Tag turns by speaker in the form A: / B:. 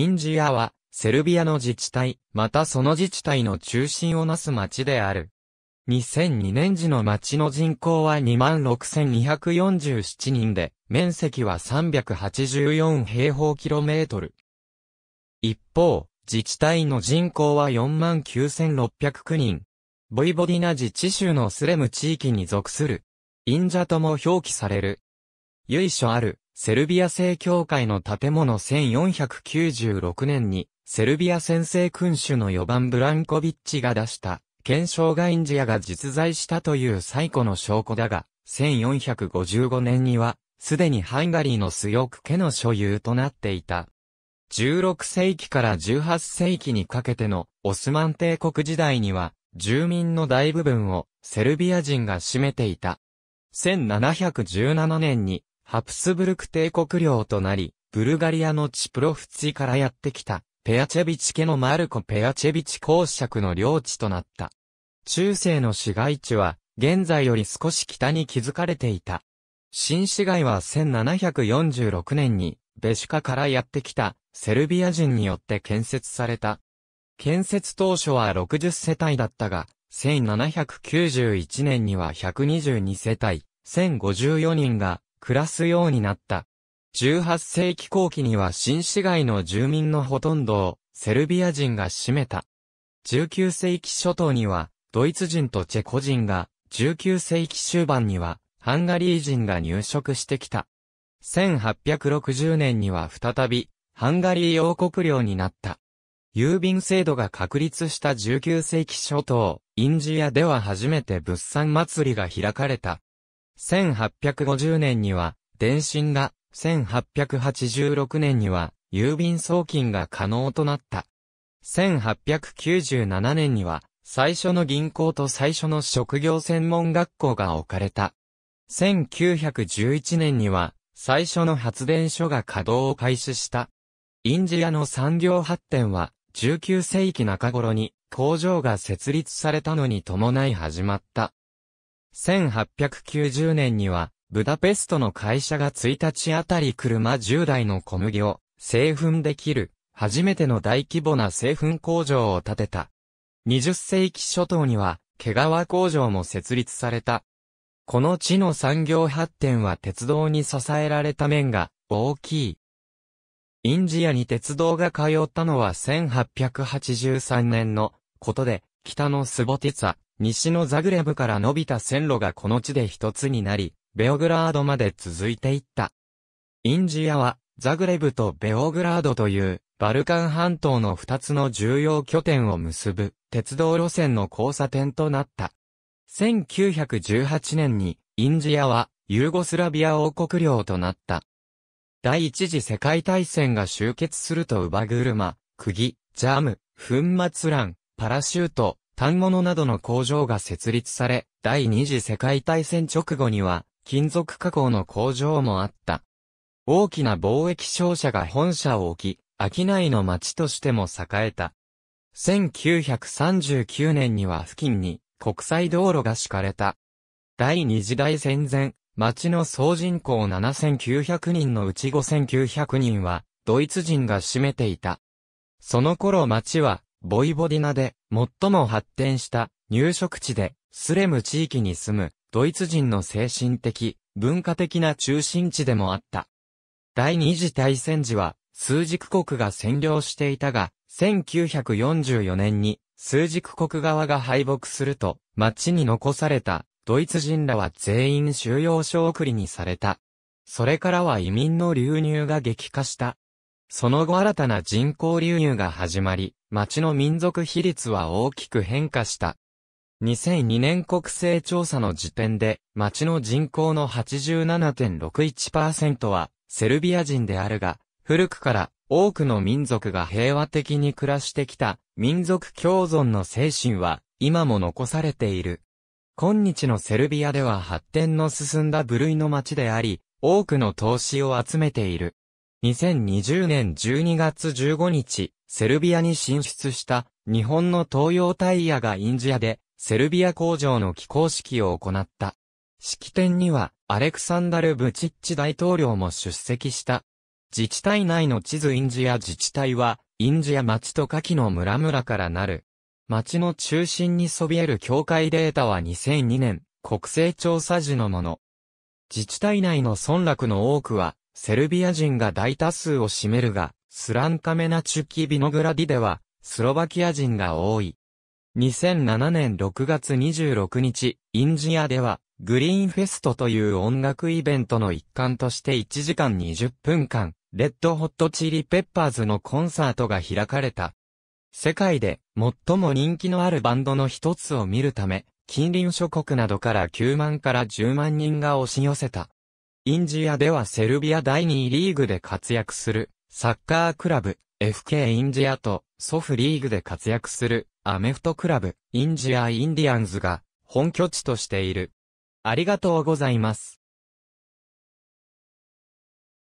A: インジアは、セルビアの自治体、またその自治体の中心をなす町である。2002年時の町の人口は26,247人で、面積は384平方キロメートル。一方、自治体の人口は49,609人。ボイボディナ自治州のスレム地域に属する。インジャとも表記される。由緒ある、セルビア正教会の建物1496年に、セルビア先制君主の4番ブランコビッチが出した、検証ガインジアが実在したという最古の証拠だが、1455年には、すでにハンガリーのスヨク家の所有となっていた。16世紀から18世紀にかけてのオスマン帝国時代には、住民の大部分をセルビア人が占めていた。1717年にハプスブルク帝国領となり、ブルガリアのチプロフツィからやってきた、ペアチェビチ家のマルコ・ペアチェビチ公爵の領地となった。中世の市街地は、現在より少し北に築かれていた。新市街は1746年に、ベシュカからやってきた、セルビア人によって建設された。建設当初は60世帯だったが、1791年には122世帯、1054人が暮らすようになった。18世紀後期には新市街の住民のほとんどをセルビア人が占めた。19世紀初頭にはドイツ人とチェコ人が、19世紀終盤にはハンガリー人が入植してきた。1860年には再びハンガリー王国領になった。郵便制度が確立した19世紀初頭、インジアでは初めて物産祭りが開かれた。1850年には、電信が、1886年には、郵便送金が可能となった。1897年には、最初の銀行と最初の職業専門学校が置かれた。1911年には、最初の発電所が稼働を開始した。インジアの産業発展は、19世紀中頃に工場が設立されたのに伴い始まった。1890年には、ブダペストの会社が1日あたり車10台の小麦を製粉できる、初めての大規模な製粉工場を建てた。20世紀初頭には、毛皮工場も設立された。この地の産業発展は鉄道に支えられた面が大きい。インジアに鉄道が通ったのは1883年のことで、北のスボティツァ、西のザグレブから伸びた線路がこの地で一つになり、ベオグラードまで続いていった。インジアは、ザグレブとベオグラードという、バルカン半島の二つの重要拠点を結ぶ、鉄道路線の交差点となった。1918年に、インジアは、ユーゴスラビア王国領となった。第一次世界大戦が終結すると乳母車、釘、ジャム、粉末欄、パラシュート、単物などの工場が設立され、第二次世界大戦直後には、金属加工の工場もあった。大きな貿易商社が本社を置き、商いの町としても栄えた。1939年には付近に国際道路が敷かれた。第二次大戦前、町の総人口7900人のうち5900人は、ドイツ人が占めていた。その頃町は、ボイボディナで、最も発展した入植地でスレム地域に住むドイツ人の精神的、文化的な中心地でもあった。第二次大戦時は数軸国が占領していたが、1944年に数軸国側が敗北すると、町に残されたドイツ人らは全員収容所送りにされた。それからは移民の流入が激化した。その後新たな人口流入が始まり、町の民族比率は大きく変化した。2002年国勢調査の時点で、町の人口の87.61%は、セルビア人であるが、古くから多くの民族が平和的に暮らしてきた民族共存の精神は今も残されている。今日のセルビアでは発展の進んだ部類の町であり、多くの投資を集めている。2020年12月15日、セルビアに進出した日本の東洋タイヤがインジアでセルビア工場の起工式を行った。式典にはアレクサンダル・ブチッチ大統領も出席した。自治体内の地図インジア自治体は、インジア町と下記の村々からなる。町の中心にそびえる境界データは2002年、国勢調査時のもの。自治体内の村落の多くは、セルビア人が大多数を占めるが、スランカメナチュキビノグラディでは、スロバキア人が多い。2007年6月26日、インジアでは、グリーンフェストという音楽イベントの一環として1時間20分間、レッドホットチリペッパーズのコンサートが開かれた。世界で最も人気のあるバンドの一つを見るため、近隣諸国などから9万から10万人が押し寄せた。インジアではセルビア第2リーグで活躍する、サッカークラブ、FK インジアと、ソフリーグで活躍する、アメフトクラブ、インジアインディアンズが、本拠地としている。ありがとうございます。